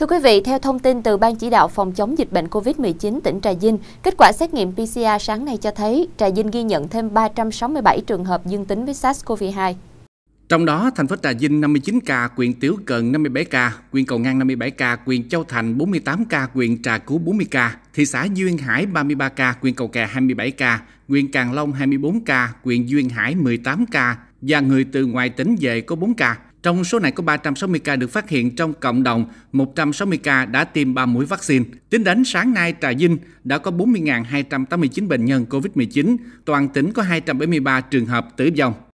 Thưa quý vị, theo thông tin từ Ban chỉ đạo phòng chống dịch bệnh COVID-19 tỉnh Trà Vinh, kết quả xét nghiệm PCR sáng nay cho thấy Trà Vinh ghi nhận thêm 367 trường hợp dương tính với SARS-CoV-2. Trong đó, thành phố Trà Vinh 59 ca, huyện Tiểu Cần 57 ca, huyện Cầu Ngang 57 ca, huyện Châu Thành 48 ca, huyện Trà Cú 40 ca, thị xã Duyên Hải 33 ca, huyện Cầu Kè 27 ca, huyện Càng Long 24 ca, huyện Duyên Hải 18 ca và người từ ngoài tỉnh về có 4 ca. Trong số này có 360 ca được phát hiện trong cộng đồng, 160 ca đã tiêm 3 mũi vaccine. Tính đến sáng nay, Trà Vinh đã có 40.289 bệnh nhân COVID-19, toàn tỉnh có 273 trường hợp tử vong.